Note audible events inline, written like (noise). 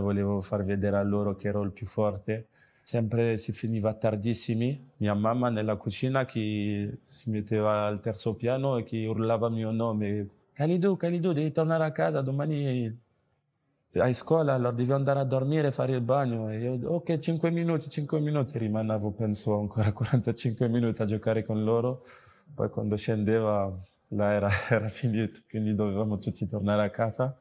volevo far vedere a loro che ero il più forte. Sempre si finiva tardissimi, mia mamma nella cucina che si metteva al terzo piano e che urlava il mio nome. Calidu, Calidu, devi tornare a casa, domani hai scuola, allora devi andare a dormire e fare il bagno. E io, ok, 5 minuti, 5 minuti, rimanevo penso ancora 45 (laughs) minuti a giocare con loro. Poi quando scendeva, là era, (laughs) era finito, quindi dovevamo tutti tornare a casa.